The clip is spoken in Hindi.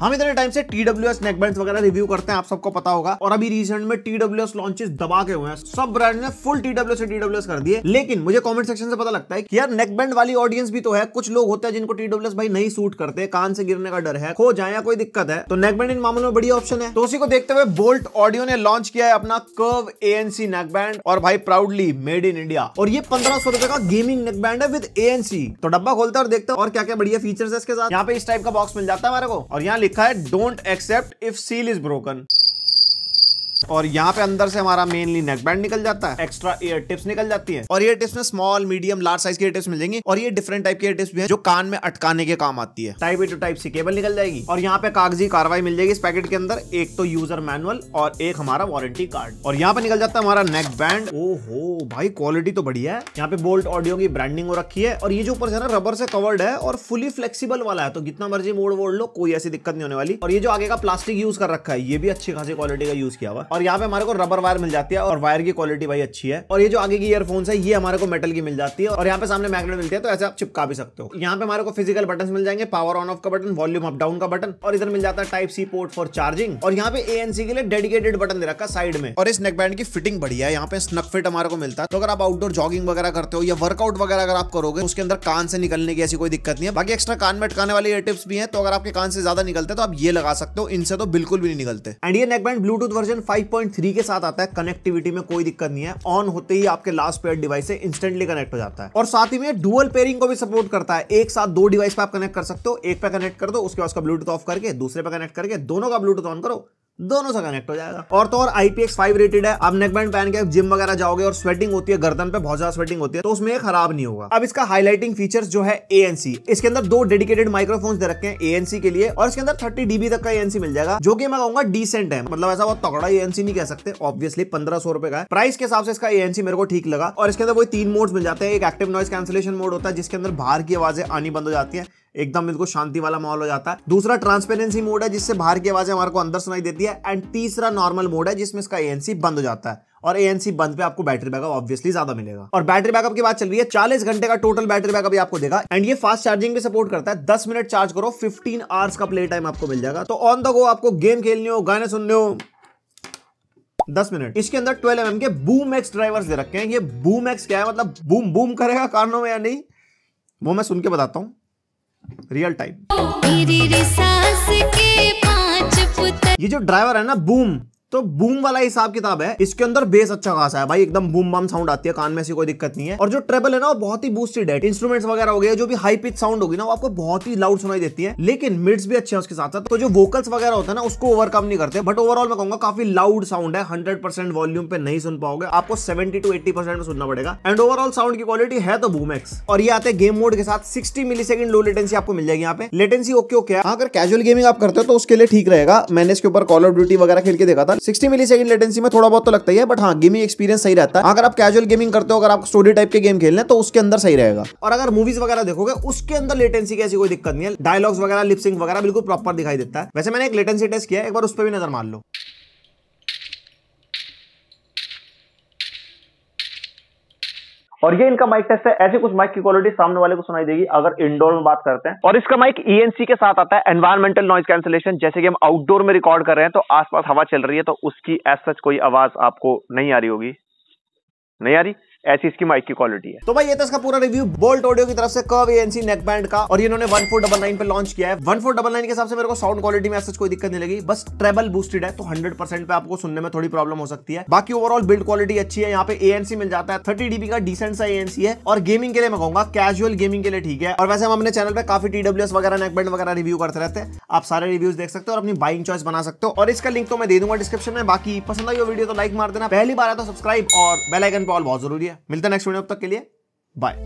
हम इतने टाइम से टी डब्ल्यू एस नेकबैंड वगैरह रिव्यू करते हैं आप सबको पता होगा और अभी रिसेंट में टी डब्ल्यू एस लॉन्चेस दबा के हुए हैं सब ब्रांड ने फुल टी डब्ल्यू से टी डब्ल्यू एस कर दिए लेकिन मुझे कमेंट सेक्शन से पता लगता है कि यार नेकबैंड वाली ऑडियंस भी तो है कुछ लोग होते हैं जिनको टी डब्ल्यू एस भाई नहीं सूट करते कान से गिरने का डर है खो जाए या कोई दिक्कत है तो नेकबैंड इन मामलों में बड़ी ऑप्शन है तो उसी को देखते हुए बोल्ट ऑडियो ने लॉन्च किया है अपना curve A N C neckband और भाई प्राउडली मेड इन इंडिया और ये पंद्रह सौ रुपए का गेमिंग नेकबैंड है विद ए एन सी तो डब्बा खोलते और देखते और क्या क्या बढ़िया फीचर है इसके साथ यहाँ पे इस टाइप का बॉक्स मिल जाता है हमारे को और यहाँ लिखा है don't accept if seal is broken और यहाँ पे अंदर से हमारा मेनली नेक बैंड निकल जाता है एक्स्ट्रा ईयर टिप्स निकल जाती है और ये टिप्स में स्मॉल मीडियम लार्ज साइज की टिप्स मिल जाएंगी और ये डिफरेंट टाइप की टिप्स भी है जो कान में अटकाने के काम आती है type A to type C cable निकल जाएगी और यहाँ पे कागजी कार्रवाई मिल जाएगी इस पैकेट के अंदर एक तो यूजर मैनुअल और एक हमारा वारंटी कार्ड और यहाँ पे निकल जाता है हमारा नेक बैंड ओहो भाई क्वालिटी तो बढ़िया है यहाँ पे बोल्ट ऑडियो की ब्रांडिंग हो रखी है और ये जो ऊपर से ना रबर से कवर्ड है और फुली फ्लेक्सीबल वाला है तो जितना मर्जी मोड़ वोड़ लो कोई ऐसी दिक्कत नहीं होने वाली और ये जो आगे का प्लास्टिक यूज कर रखा है ये भी अच्छी खासी क्वालिटी का यूज किया हुआ और यहाँ पे हमारे को रबर वायर मिल जाती है और वायर की क्वालिटी भाई अच्छी है और ये जो आगे की ईयरफोन है ये हमारे को मेटल की मिल जाती है और यहाँ पे सामने मैगनेट मिलती है तो ऐसे आप चिपका भी सकते हो यहाँ पे हमारे को फिजिकल बटन मिल जाएंगे पावर ऑन ऑफ का बटन वॉल्यूम अप डाउन का बटन और इधर मिल जाता है type C port for charging और यहाँ पे एएनसी के लिए डेडिकेटेड बटन दे रखा साइड में और इस नेकबैंड की फिटिंग बढ़िया है यहाँ पे स्नक फिट हमारे को मिलता है तो अगर आप आउटडोर जॉगिंग वगैरह करते हो या वर्कआउट वगैरह अगर आप करोगे उसके अंदर कान से निकलने की ऐसी कोई दिक्कत नहीं है बाकी एक्स्ट्रा कान में अटकाने वाली टिप्स भी है तो अगर आपके कान से ज्यादा निकल निकलते तो आप ये लगा सकते हो इनसे तो बिल्कुल भी नहीं निकलते एंड ये नेकबैंड ब्लूटूथ वर्जन 5.3 के साथ आता है कनेक्टिविटी में कोई दिक्कत नहीं है ऑन होते ही आपके लास्ट पेयर डिवाइस से इंस्टेंटली कनेक्ट हो जाता है और साथ ही में डुअल पेयरिंग को भी सपोर्ट करता है एक साथ दो डिवाइस पे आप कनेक्ट कर सकते हो एक पे कनेक्ट कर दो उसके बाद उसका ब्लूटूथ ऑफ करके दूसरे पे कनेक्ट करके दोनों का ब्लूटूथ ऑन करो दोनों से कनेक्ट हो जाएगा और तो और आईपीएक्स फाइव रेटेड है आप नेकबैंड पहन के जिम वगैरह जाओगे और स्वेटिंग होती है गर्दन पे बहुत ज्यादा स्वेटिंग होती है तो उसमें खराब नहीं होगा अब इसका हाईलाइटिंग फीचर्स जो है एएनसी इसके अंदर दो डेडिकेटेड माइक्रोफोन दे रखे हैं एएनसी के लिए और इसके अंदर थर्टी डीबी तक का ए मिल जाएगा जो कि मैं कहूंगा डिसेंट है मतलब ऐसा बहुत तगड़ा ए नहीं कह सकते ऑब्वियसली पंद्रह सौ रुपए का है प्राइस के हिसाब से इसका ए मेरे को ठीक लगा और इसके अंदर वही तीन मोड मिल जाते हैं एक एक्टिव नॉइस कैंसिलेशन मोड होता है जिसके अंदर बाहर की आवाजें आनी बंद हो जाती है एकदम बिल्कुल शांति वाला माहौल हो जाता है दूसरा ट्रांसपेरेंसी मोड है जिससे बाहर की आवाजें हमारे को अंदर सुनाई देती है एंड तीसरा नॉर्मल मोड है जिसमें इसका एएनसी बंद हो जाता है और एएनसी बंद पे आपको बैटरी बैकअप ऑब्वियसली ज्यादा मिलेगा और बैटरी बैकअप की बात चल रही है चालीस घंटे का टोटल बैटरी बैकअप आपको देगा एंड ये फास्ट चार्जिंग भी सपोर्ट करता है दस मिनट चार्ज करो फिफ्टीन आवर्स का प्ले टाइम आपको मिल जाएगा तो ऑन द गो आपको गेम खेलने हो गाने सुनने हो दस मिनट इसके अंदर ट्वेल्व एम के बूम एक्स ड्राइवर्स दे रखे हैं ये बूम एक्स क्या है मतलब बूम बूम करेगा कानों में या नहीं वो मैं सुन के बताता हूं रियल टाइम ये जो ड्राइवर है ना बूम तो बूम वाला हिसाब किताब है इसके अंदर बेस अच्छा खासा है भाई एकदम बूम बम साउंड आती है कान में ऐसी कोई दिक्कत नहीं है और जो ट्रेबल है ना वो बहुत ही बूस्टेड है इंस्ट्रूमेंट्स वगैरह हो गए जो भी हाई पिच साउंड होगी ना वो आपको बहुत ही लाउड सुनाई देती है लेकिन मिड्स भी अच्छे हैं उसके साथ साथ तो जो वोकल्स वगैरह होता है ना उसको ओवरकम नहीं करते बट ओवरऑल मैं कहूंगा काफी लाउड साउंड है हंड्रेड परसेंट वॉल्यूम पे नहीं सुन पाओगे आपको सेवेंटी टू एट्टी परसेंट में सुनना पड़ेगा एंड ओवरऑल साउंड की क्वालिटी है तो बूमेक्स और ये आते हैं गेम मोड के साथ sixty millisecond low latency आपको मिल जाएगी यहाँ पे लेटेंसी ओके ओके अगर कैजुअल गेमिंग आप करते हो तो उसके लिए ठीक रहेगा मैंने इसके ऊपर कॉल ऑफ ड्यूटी वगैरह खेल के देखा था वाली सिक्सटी मिली सेकंड लेटेंसी में थोड़ा बहुत तो लगता ही है बट हाँ गेमिंग एक्सपीरियंस सही रहता है अगर आप कैजुअल गेमिंग करते हो अगर आप स्टोरी टाइप के गेम खेलने तो उसके अंदर सही रहेगा और अगर मूवीज वगैरह देखोगे उसके अंदर लेटेंसी की ऐसी कोई दिक्कत नहीं है डायलॉग्स वगैरह लिपसिंग वगैरह बिल्कुल प्रॉपर दिखाई देता है वैसे मैंने एक लेटेंसी टेस्ट किया एक बार उस पर भी नजर मार लो और ये इनका माइक टेस्ट है ऐसी कुछ माइक की क्वालिटी सामने वाले को सुनाई देगी अगर इंडोर में बात करते हैं और इसका माइक ईएनसी e के साथ आता है एनवायरमेंटल नॉइज कैंसिलेशन जैसे कि हम आउटडोर में रिकॉर्ड कर रहे हैं तो आसपास हवा चल रही है तो उसकी एज सच कोई आवाज आपको नहीं आ रही होगी नहीं आ रही ऐसी इसकी माइक की क्वालिटी है तो भाई ये था इसका पूरा रिव्यू बोल्ट ऑडियो की तरफ से कर्व सी नेक बैंड का और इन्होंने वन फोर डबल नाइन पर लॉन्च किया है वन फोर नाइन के हिसाब से मेरे को साउंड क्वालिटी में ऐसा कोई दिक्कत नहीं लगी बस ट्रेबल बूस्टेड है तो हंड्रेड परसेंट पे आपको सुनने में थोड़ी प्रॉब्लम हो सकती है बाकी ओवरऑल बिल्ड क्वालिटी अच्छी है यहाँ पे एएनसी मिल जाता है थर्टी डीबी का डिसेंट सा एएनसी है और गेमिंग के लिए मैं कहूंगा कैजुअल गेमिंग के लिए ठीक है और वैसे हम अपने चैनल पर काफी टीडब्ल्यूएस वगैरह नेकबैंड वगैरह रिव्यू करते रहते हैं आप सारे रिव्यूज देख सकते हो और अपनी बाइंग चॉइस बना सकते हो और इसका लिंक तो मैं दे दूंगा डिस्क्रिप्शन में बाकी पसंद आई वीडियो तो लाइक मार देना पहली बार है तो सब्सक्राइब और बेलाइकन पर ऑल बहुत जरूरी है मिलते हैं नेक्स्ट वीडियो तक के लिए बाय